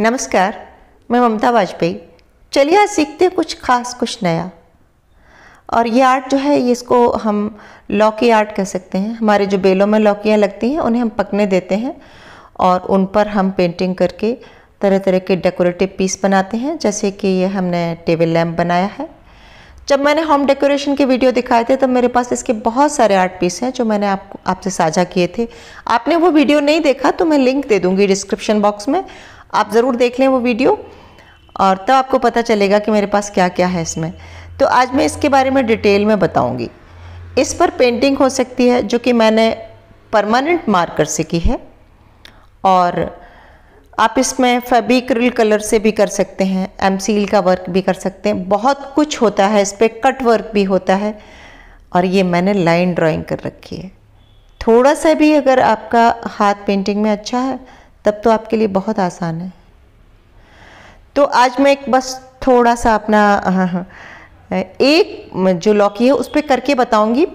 नमस्कार मैं ममता वाजपेयी चलिए आज सीखते हैं कुछ खास कुछ नया और ये आर्ट जो है ये इसको हम लौकी आर्ट कह सकते हैं हमारे जो बेलों में लौकियाँ लगती हैं उन्हें हम पकने देते हैं और उन पर हम पेंटिंग करके तरह तरह के डेकोरेटिव पीस बनाते हैं जैसे कि ये हमने टेबल लैम्प बनाया है जब मैंने होम डेकोरेशन के वीडियो दिखाए थे तब तो मेरे पास इसके बहुत सारे आर्ट पीस हैं जो मैंने आप आपसे साझा किए थे आपने वो वीडियो नहीं देखा तो मैं लिंक दे दूंगी डिस्क्रिप्शन बॉक्स में आप ज़रूर देख लें वो वीडियो और तब तो आपको पता चलेगा कि मेरे पास क्या क्या है इसमें तो आज मैं इसके बारे में डिटेल में बताऊंगी इस पर पेंटिंग हो सकती है जो कि मैंने परमानेंट मार्कर से की है और आप इसमें फेबिक्रिल कलर से भी कर सकते हैं सील का वर्क भी कर सकते हैं बहुत कुछ होता है इस पर कट वर्क भी होता है और ये मैंने लाइन ड्राइंग कर रखी है थोड़ा सा भी अगर आपका हाथ पेंटिंग में अच्छा है तब तो आपके लिए बहुत आसान है तो आज मैं एक बस थोड़ा सा अपना हाँ, हाँ, एक जो लौकी है उस पर करके बताऊंगी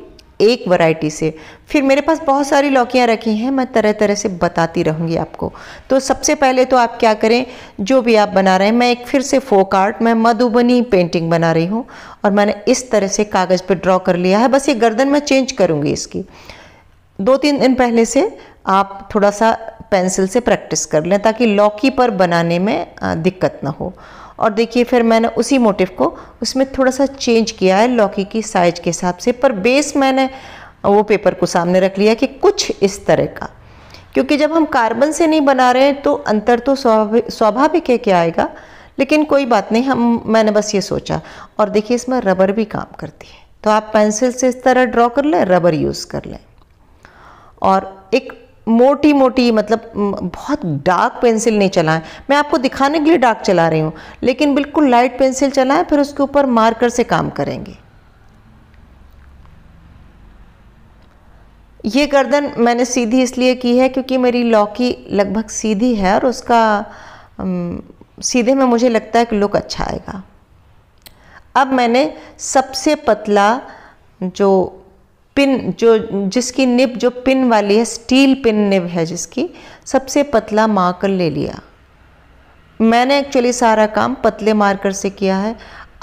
एक वैरायटी से फिर मेरे पास बहुत सारी लौकियाँ रखी हैं मैं तरह तरह से बताती रहूँगी आपको तो सबसे पहले तो आप क्या करें जो भी आप बना रहे हैं मैं एक फिर से फोक आर्ट मैं मधुबनी पेंटिंग बना रही हूँ और मैंने इस तरह से कागज़ पर ड्रॉ कर लिया है बस ये गर्दन मैं चेंज करूँगी इसकी दो तीन दिन पहले से आप थोड़ा सा पेंसिल से प्रैक्टिस कर लें ताकि लौकी पर बनाने में दिक्कत ना हो और देखिए फिर मैंने उसी मोटिव को उसमें थोड़ा सा चेंज किया है लौकी की साइज के हिसाब से पर बेस मैंने वो पेपर को सामने रख लिया कि कुछ इस तरह का क्योंकि जब हम कार्बन से नहीं बना रहे हैं तो अंतर तो स्वाभाविक है क्या आएगा लेकिन कोई बात नहीं हम मैंने बस ये सोचा और देखिए इसमें रबर भी काम करती है तो आप पेंसिल से इस तरह ड्रॉ कर लें रबर यूज़ कर लें और एक मोटी मोटी मतलब बहुत डार्क पेंसिल नहीं चलाएं मैं आपको दिखाने के लिए डार्क चला रही हूँ लेकिन बिल्कुल लाइट पेंसिल चलाएं फिर उसके ऊपर मार्कर से काम करेंगे ये गर्दन मैंने सीधी इसलिए की है क्योंकि मेरी लौकी लगभग सीधी है और उसका सीधे में मुझे लगता है कि लुक अच्छा आएगा अब मैंने सबसे पतला जो पिन जो जिसकी निब जो पिन वाली है स्टील पिन निब है जिसकी सबसे पतला मार्कर ले लिया मैंने एक्चुअली सारा काम पतले मार्कर से किया है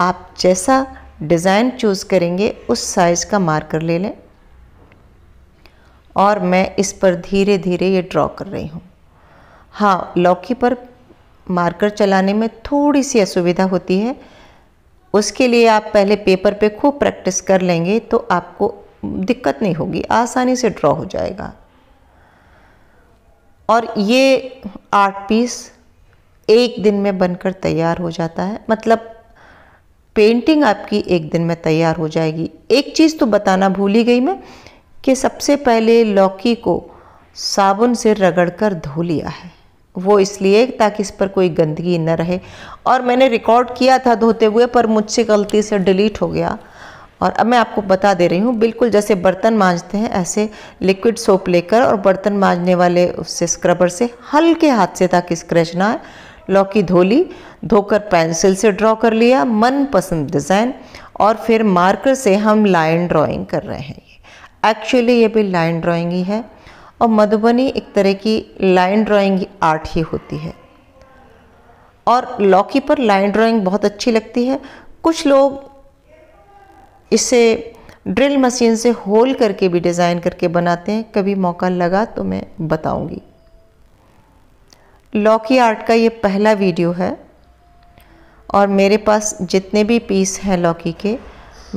आप जैसा डिज़ाइन चूज़ करेंगे उस साइज़ का मार्कर ले लें और मैं इस पर धीरे धीरे ये ड्रॉ कर रही हूँ हाँ लौकी पर मार्कर चलाने में थोड़ी सी असुविधा होती है उसके लिए आप पहले पेपर पे खूब प्रैक्टिस कर लेंगे तो आपको दिक्कत नहीं होगी आसानी से ड्रॉ हो जाएगा और ये आर्ट पीस एक दिन में बनकर तैयार हो जाता है मतलब पेंटिंग आपकी एक दिन में तैयार हो जाएगी एक चीज़ तो बताना भूल ही गई मैं कि सबसे पहले लौकी को साबुन से रगड़कर धो लिया है वो इसलिए ताकि इस पर कोई गंदगी न रहे और मैंने रिकॉर्ड किया था धोते हुए पर मुझसे गलती से डिलीट हो गया और अब मैं आपको बता दे रही हूँ बिल्कुल जैसे बर्तन मांजते हैं ऐसे लिक्विड सोप लेकर और बर्तन मांजने वाले उससे स्क्रबर से हल्के हाथ से ताकि स्क्रैच ना आए लौकी धो ली धोकर पेंसिल से ड्रॉ कर लिया मनपसंद डिज़ाइन और फिर मार्कर से हम लाइन ड्राइंग कर रहे हैं एक्चुअली ये भी लाइन ड्राइंग ही है और मधुबनी एक तरह की लाइन ड्राइंग आर्ट ही होती है और लौकी पर लाइन ड्राइंग बहुत अच्छी लगती है कुछ लोग इसे ड्रिल मशीन से होल करके भी डिज़ाइन करके बनाते हैं कभी मौका लगा तो मैं बताऊंगी लॉकी आर्ट का ये पहला वीडियो है और मेरे पास जितने भी पीस हैं लॉकी के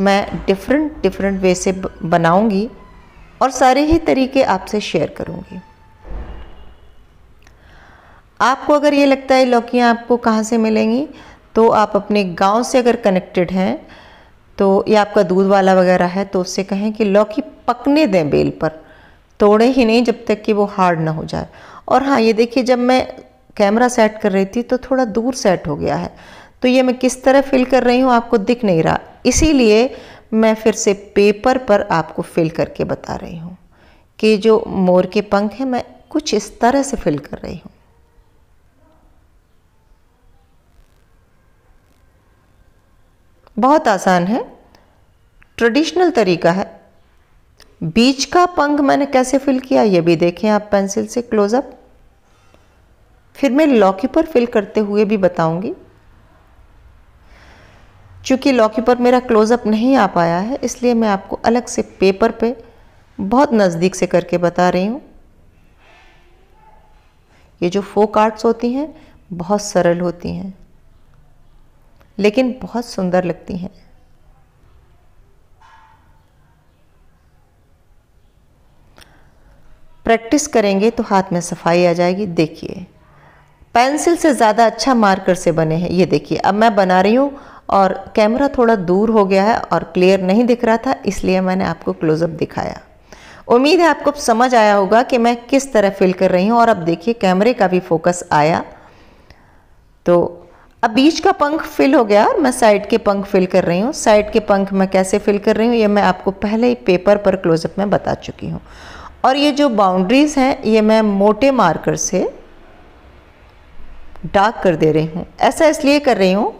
मैं डिफरेंट डिफरेंट वे से बनाऊंगी और सारे ही तरीके आपसे शेयर करूंगी आपको अगर ये लगता है लौकियाँ आपको कहाँ से मिलेंगी तो आप अपने गांव से अगर कनेक्टेड हैं तो ये आपका दूध वाला वगैरह है तो उससे कहें कि लौकी पकने दें बेल पर तोड़े ही नहीं जब तक कि वो हार्ड ना हो जाए और हाँ ये देखिए जब मैं कैमरा सेट कर रही थी तो थोड़ा दूर सेट हो गया है तो ये मैं किस तरह फिल कर रही हूँ आपको दिख नहीं रहा इसीलिए मैं फिर से पेपर पर आपको फिल करके बता रही हूँ कि जो मोर के पंख हैं मैं कुछ इस तरह से फिल कर रही हूँ बहुत आसान है ट्रेडिशनल तरीका है बीच का पंख मैंने कैसे फिल किया ये भी देखें आप पेंसिल से क्लोजअप फिर मैं लॉकी पर फिल करते हुए भी बताऊंगी चूँकि लॉकी पर मेरा क्लोजअप नहीं आ पाया है इसलिए मैं आपको अलग से पेपर पे बहुत नज़दीक से करके बता रही हूँ ये जो फोक आर्ट्स होती हैं बहुत सरल होती हैं लेकिन बहुत सुंदर लगती हैं प्रैक्टिस करेंगे तो हाथ में सफाई आ जाएगी देखिए पेंसिल से ज़्यादा अच्छा मार्कर से बने हैं ये देखिए अब मैं बना रही हूँ और कैमरा थोड़ा दूर हो गया है और क्लियर नहीं दिख रहा था इसलिए मैंने आपको क्लोजअप दिखाया उम्मीद है आपको समझ आया होगा कि मैं किस तरह फिल कर रही हूँ और अब देखिए कैमरे का भी फोकस आया तो अब बीच का पंख फिल हो गया और मैं साइड के पंख फिल कर रही हूँ साइड के पंख मैं कैसे फिल कर रही हूँ ये मैं आपको पहले ही पेपर पर क्लोजअप में बता चुकी हूँ और ये जो बाउंड्रीज़ हैं ये मैं मोटे मार्कर से डार्क कर दे रही हूँ ऐसा इसलिए कर रही हूँ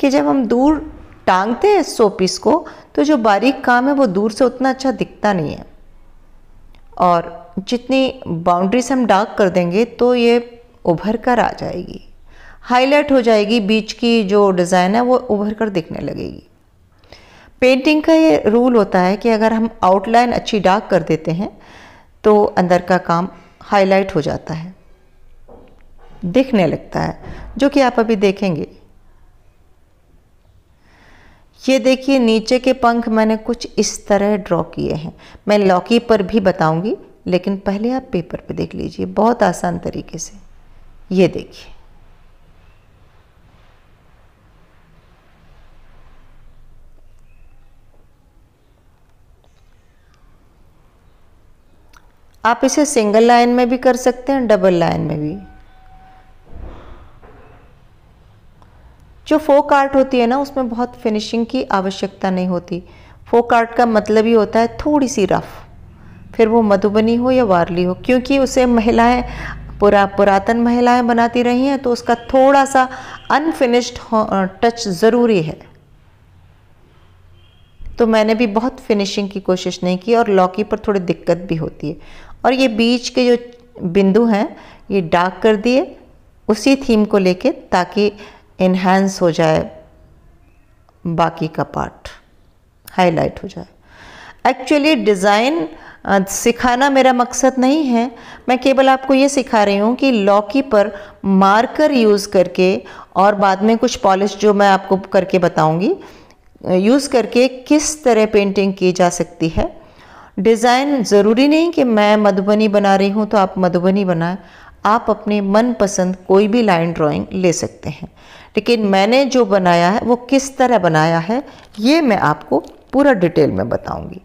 कि जब हम दूर टांगते हैं सो पीस को तो जो बारीक काम है वो दूर से उतना अच्छा दिखता नहीं है और जितनी बाउंड्रीज हम डार्क कर देंगे तो ये उभर कर आ जाएगी हाईलाइट हो जाएगी बीच की जो डिज़ाइन है वो उभर कर दिखने लगेगी पेंटिंग का ये रूल होता है कि अगर हम आउटलाइन अच्छी डार्क कर देते हैं तो अंदर का काम हाईलाइट हो जाता है दिखने लगता है जो कि आप अभी देखेंगे ये देखिए नीचे के पंख मैंने कुछ इस तरह ड्रॉ किए हैं मैं लौकी पर भी बताऊंगी लेकिन पहले आप पेपर पे देख लीजिए बहुत आसान तरीके से ये देखिए आप इसे सिंगल लाइन में भी कर सकते हैं डबल लाइन में भी जो फोक आर्ट होती है ना उसमें बहुत फिनिशिंग की आवश्यकता नहीं होती फोक आर्ट का मतलब ही होता है थोड़ी सी रफ़ फिर वो मधुबनी हो या वारली हो क्योंकि उसे महिलाएं पुरा पुरातन महिलाएं बनाती रही हैं तो उसका थोड़ा सा अनफिनिश्ड टच ज़रूरी है तो मैंने भी बहुत फिनिशिंग की कोशिश नहीं की और लौकी पर थोड़ी दिक्कत भी होती है और ये बीच के जो बिंदु हैं ये डार्क कर दिए उसी थीम को लेके ताकि इन्हेंस हो जाए बाकी का पार्ट हाईलाइट हो जाए एक्चुअली डिज़ाइन सिखाना मेरा मकसद नहीं है मैं केवल आपको ये सिखा रही हूँ कि लौकी पर मार्कर यूज़ करके और बाद में कुछ पॉलिश जो मैं आपको करके बताऊँगी यूज़ करके किस तरह पेंटिंग की जा सकती है डिज़ाइन ज़रूरी नहीं कि मैं मधुबनी बना रही हूँ तो आप मधुबनी बनाएं आप अपने मनपसंद कोई भी लाइन ड्राइंग ले सकते हैं लेकिन मैंने जो बनाया है वो किस तरह बनाया है ये मैं आपको पूरा डिटेल में बताऊंगी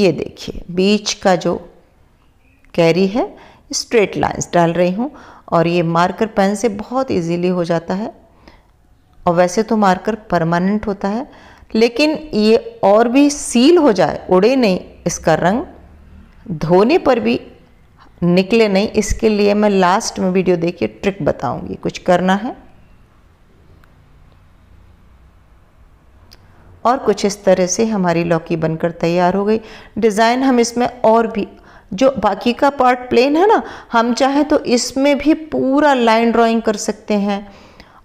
ये देखिए बीच का जो कैरी है स्ट्रेट लाइंस डाल रही हूँ और ये मार्कर पेन से बहुत इजीली हो जाता है और वैसे तो मार्कर परमानेंट होता है लेकिन ये और भी सील हो जाए उड़े नहीं इसका रंग धोने पर भी निकले नहीं इसके लिए मैं लास्ट में वीडियो देखिए ट्रिक बताऊंगी कुछ करना है और कुछ इस तरह से हमारी लौकी बनकर तैयार हो गई डिज़ाइन हम इसमें और भी जो बाकी का पार्ट प्लेन है ना हम चाहे तो इसमें भी पूरा लाइन ड्राइंग कर सकते हैं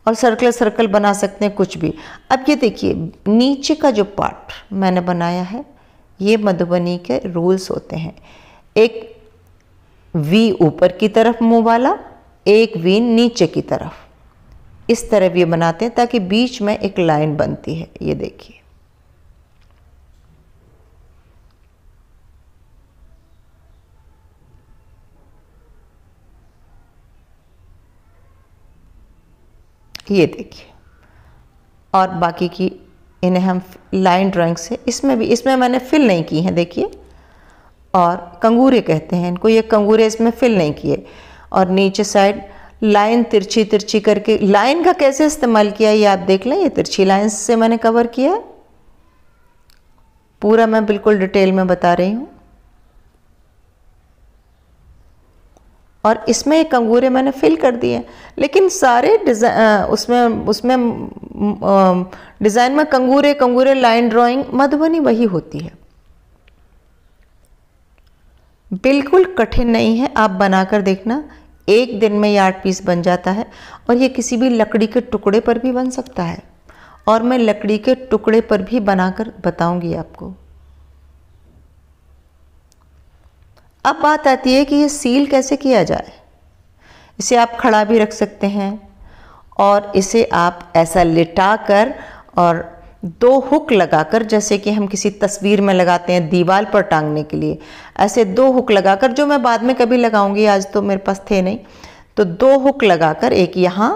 और सर्कल सर्कल बना सकते हैं कुछ भी अब ये देखिए नीचे का जो पार्ट मैंने बनाया है ये मधुबनी के रूल्स होते हैं एक वी ऊपर की तरफ मुँह वाला एक वी नीचे की तरफ इस तरह ये बनाते हैं ताकि बीच में एक लाइन बनती है ये देखिए ये देखिए और बाकी की इन्हें हम लाइन ड्राइंग से इसमें भी इसमें मैंने फिल नहीं की है देखिए और कंगूरे कहते हैं इनको ये कंगूरे इसमें फिल नहीं किए और नीचे साइड लाइन तिरछी तिरछी करके लाइन का कैसे इस्तेमाल किया ये आप देख लें ये तिरछी लाइन से मैंने कवर किया पूरा मैं बिल्कुल डिटेल में बता रही हूँ और इसमें एक कंगूरे मैंने फिल कर दिए लेकिन सारे उसमें उसमें डिज़ाइन में कंगूरे कंगूरे लाइन ड्राइंग मधुबनी वही होती है बिल्कुल कठिन नहीं है आप बनाकर देखना एक दिन में ये आर्ट पीस बन जाता है और ये किसी भी लकड़ी के टुकड़े पर भी बन सकता है और मैं लकड़ी के टुकड़े पर भी बनाकर बताऊंगी आपको अब बात आती है कि ये सील कैसे किया जाए इसे आप खड़ा भी रख सकते हैं और इसे आप ऐसा लिटा कर और दो हुक लगाकर जैसे कि हम किसी तस्वीर में लगाते हैं दीवार पर टांगने के लिए ऐसे दो हुक लगाकर जो मैं बाद में कभी लगाऊंगी आज तो मेरे पास थे नहीं तो दो हुक लगाकर एक यहाँ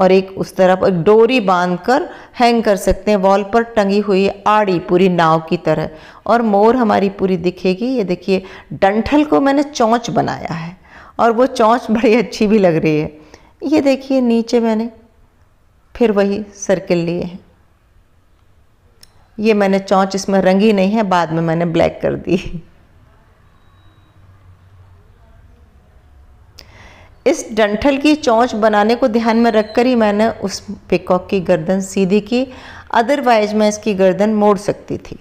और एक उस तरफ एक डोरी बांधकर हैंग कर सकते हैं वॉल पर टंगी हुई आड़ी पूरी नाव की तरह और मोर हमारी पूरी दिखेगी ये देखिए डंठल को मैंने चौंच बनाया है और वो चौंच बड़ी अच्छी भी लग रही है ये देखिए नीचे मैंने फिर वही सर्किल लिए हैं ये मैंने चौंच इसमें रंगी नहीं है बाद में मैंने ब्लैक कर दी इस डंठल की चौंच बनाने को ध्यान में रखकर ही मैंने उस पिकॉक की गर्दन सीधी की अदरवाइज मैं इसकी गर्दन मोड़ सकती थी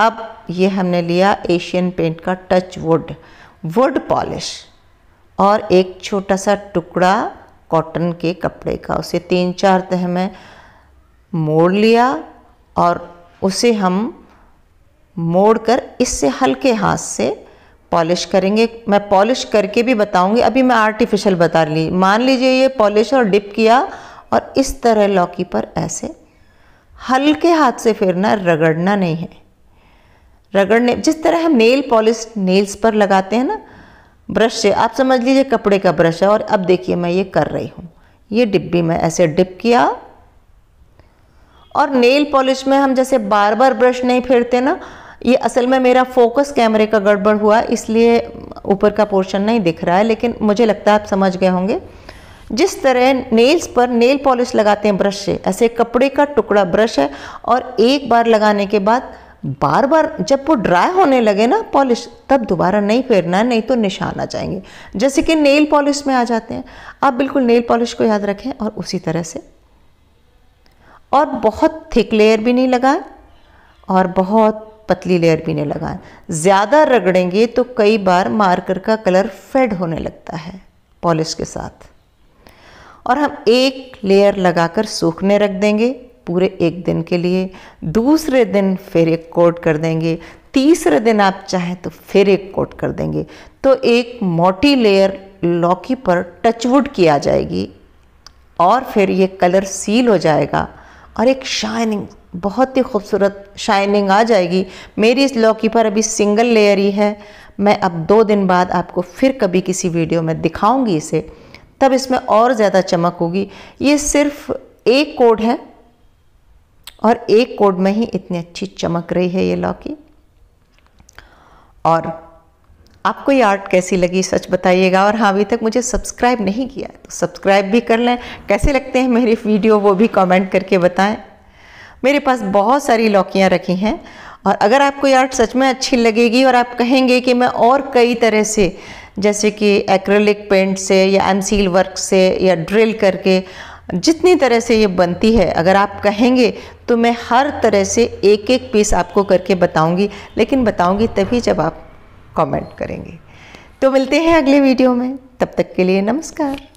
अब ये हमने लिया एशियन पेंट का टच वुड वुड पॉलिश और एक छोटा सा टुकड़ा कॉटन के कपड़े का उसे तीन चार तह में मोड़ लिया और उसे हम मोड़कर इससे हल्के हाथ से पॉलिश करेंगे मैं पॉलिश करके भी बताऊंगी अभी मैं आर्टिफिशियल बता ली मान लीजिए ये पॉलिश और डिप किया और इस तरह लौकी पर ऐसे हल्के हाथ से फेरना रगड़ना नहीं है रगड़ने जिस तरह हम नेल पॉलिश नेल्स पर लगाते हैं ना ब्रश से आप समझ लीजिए कपड़े का ब्रश है और अब देखिए मैं ये कर रही हूँ ये डिब्बी में ऐसे डिप किया और नेल पॉलिश में हम जैसे बार बार ब्रश नहीं फेरते ना ये असल में मेरा फोकस कैमरे का गड़बड़ हुआ इसलिए ऊपर का पोर्शन नहीं दिख रहा है लेकिन मुझे लगता है आप समझ गए होंगे जिस तरह नेल्स पर नेल पॉलिश लगाते हैं ब्रश से ऐसे कपड़े का टुकड़ा ब्रश है और एक बार लगाने के बाद बार बार जब वो ड्राई होने लगे ना पॉलिश तब दोबारा नहीं फेरना है नहीं तो निशान आ जाएंगे जैसे कि नेल पॉलिश में आ जाते हैं आप बिल्कुल नेल पॉलिश को याद रखें और उसी तरह से और बहुत थिक लेयर भी नहीं लगाए और बहुत पतली लेयर पीने लगाएं ज़्यादा रगड़ेंगे तो कई बार मार्कर का कलर फेड होने लगता है पॉलिश के साथ और हम एक लेयर लगाकर सूखने रख देंगे पूरे एक दिन के लिए दूसरे दिन फिर एक कोट कर देंगे तीसरे दिन आप चाहें तो फिर एक कोट कर देंगे तो एक मोटी लेयर लौकी पर टचवुड की आ जाएगी और फिर ये कलर सील हो जाएगा और एक शाइनिंग बहुत ही खूबसूरत शाइनिंग आ जाएगी मेरी इस लौकी पर अभी सिंगल लेयर ही है मैं अब दो दिन बाद आपको फिर कभी किसी वीडियो में दिखाऊंगी इसे तब इसमें और ज़्यादा चमक होगी ये सिर्फ एक कोड है और एक कोड में ही इतनी अच्छी चमक रही है ये लौकी और आपको ये आर्ट कैसी लगी सच बताइएगा और हाँ अभी तक मुझे सब्सक्राइब नहीं किया तो सब्सक्राइब भी कर लें कैसे लगते हैं मेरी वीडियो वो भी कमेंट करके बताएं मेरे पास बहुत सारी लौकियाँ रखी हैं और अगर आपको ये आर्ट सच में अच्छी लगेगी और आप कहेंगे कि मैं और कई तरह से जैसे कि एक्रेलिक पेंट से या सील वर्क से या ड्रिल करके जितनी तरह से ये बनती है अगर आप कहेंगे तो मैं हर तरह से एक एक पीस आपको करके बताऊंगी लेकिन बताऊंगी तभी जब आप कमेंट करेंगे तो मिलते हैं अगले वीडियो में तब तक के लिए नमस्कार